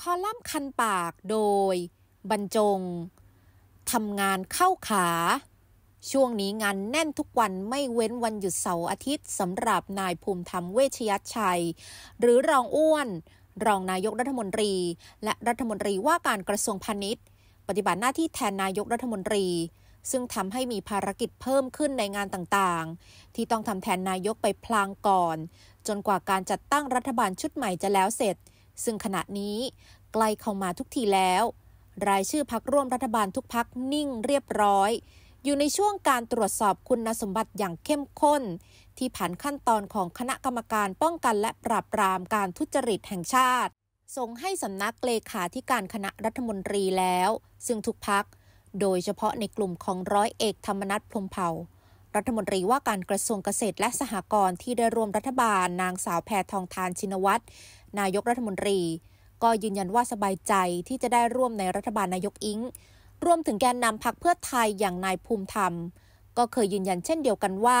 คอลัมน์คันปากโดยบรรจง ทำงานเข้าขา ช่วงนี้งานแน่นทุกวันไม่เว้นวันหยุดเสาร์อาทิตย์สำหรับนายภูมิธรรมเวชยชัย หรือรองอ้วนรองนายกรัฐมนตรี และรัฐมนตรีว่าการกระทรวงพาณิชย์ ปฏิบัติหน้าที่แทนนายกรัฐมนตรี ซึ่งทำให้มีภารกิจเพิ่มขึ้นในงานต่างๆ ที่ต้องทำแทนนายกไปพลางก่อน จนกว่าการจัดตั้งรัฐบาลชุดใหม่จะแล้วเสร็จซึ่งขณะนี้ใกล้เข้ามาทุกทีแล้ว รายชื่อพักร่วมรัฐบาลทุกพักนิ่งเรียบร้อย อยู่ในช่วงการตรวจสอบคุณสมบัติอย่างเข้มข้น ที่ผ่านขั้นตอนของคณะกรรมการป้องกันและปราบปรามการทุจริตแห่งชาติส่งให้สำนักเลขาธิการคณะรัฐมนตรีแล้ว ซึ่งทุกพัก โดยเฉพาะในกลุ่มของร้อยเอกธรรมนัฐพรมเผ่ารัฐมนตรีว่าการกระทรวงเกษตรและสหกรณ์ที่ได้ร่วมรัฐบาลนางสาวแพทองทานชินวัตรนายกรัฐมนตรี ก็ยืนยันว่าสบายใจที่จะได้ร่วมในรัฐบาลนายกอิงรวมถึงแกนนำพรรคเพื่อไทยอย่างนายภูมิธรรม ก็เคยยืนยันเช่นเดียวกันว่า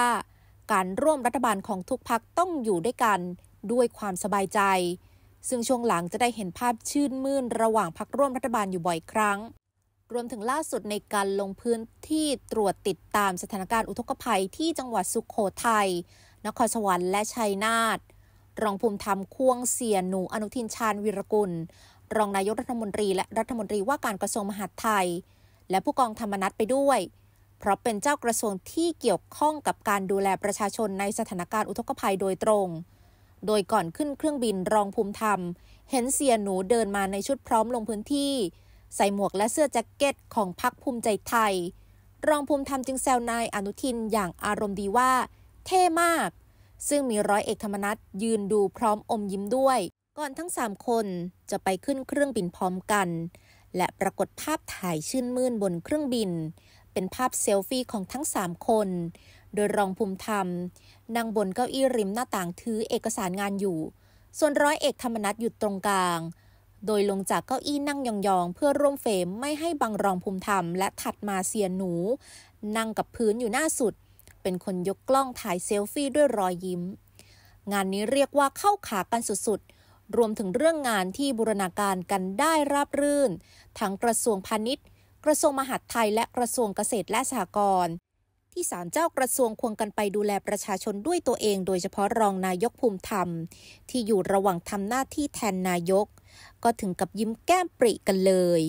การร่วมรัฐบาลของทุกพรรคต้องอยู่ด้วยกันด้วยความสบายใจ ซึ่งช่วงหลังจะได้เห็นภาพชื่นมื่น ระหว่างพรรคร่วมรัฐบาลอยู่บ่อยครั้งรวมถึงล่าสุดในการลงพื้นที่ตรวจติดตามสถานการณ์อุทกภัยที่จังหวัดสุขโขทยัย นครสวรรค์และชัยนาท รองภูมิธรรมควงเสียหนู อนุทินชาญวิรกุล รองนายกรัฐมนตรี และรัฐมนตรีว่าการกระทรวงมหาดไทย และผู้กองธรรมนัฐไปด้วย เพราะเป็นเจ้ากระทรวงที่เกี่ยวข้องกับการดูแลประชาชนในสถานการณ์อุทกภัยโดยตรง โดยก่อนขึ้นเครื่องบินรองภูมิธรรม เห็นเสียหนูเดินมาในชุดพร้อมลงพื้นที่ใส่หมวกและเสื้อแจ็คเก็ตของพรรคภูมิใจไทย รองภูมิธรรมจึงแซวนายอนุทินอย่างอารมณ์ดีว่า เท่มาก ซึ่งมีร้อยเอกธรรมนัฐยืนดูพร้อมอมยิ้มด้วย ก่อนทั้งสามคนจะไปขึ้นเครื่องบินพร้อมกัน และปรากฏภาพถ่ายชื่นมื่นบนเครื่องบิน เป็นภาพเซลฟี่ของทั้งสามคน โดยรองภูมิธรรมนั่งบนเก้าอี้ริมหน้าต่างถือเอกสารงานอยู่ ส่วนร้อยเอกธรรมนัฐอยู่ตรงกลางโดยลงจากเก้าอี้นั่งยองๆเพื่อร่วมเฟรม ไม่ให้บังรองภูมิธรรม และถัดมาเซียนหนู นั่งกับพื้นอยู่หน้าสุด เป็นคนยกกล้องถ่ายเซลฟี่ด้วยรอยยิ้ม งานนี้เรียกว่าเข้าขากันสุด ๆ รวมถึงเรื่องงานที่บูรณาการกันได้ราบรื่น ทั้งกระทรวงพาณิชย์ กระทรวงมหาดไทยและกระทรวงเกษตรและสหกรณ์ที่ศาลเจ้ากระทรวงควงกันไปดูแลประชาชนด้วยตัวเอง โดยเฉพาะรองนายกภูมิธรรม ที่อยู่ระหว่างทำหน้าที่แทนนายก ก็ถึงกับยิ้มแก้มปริกันเลย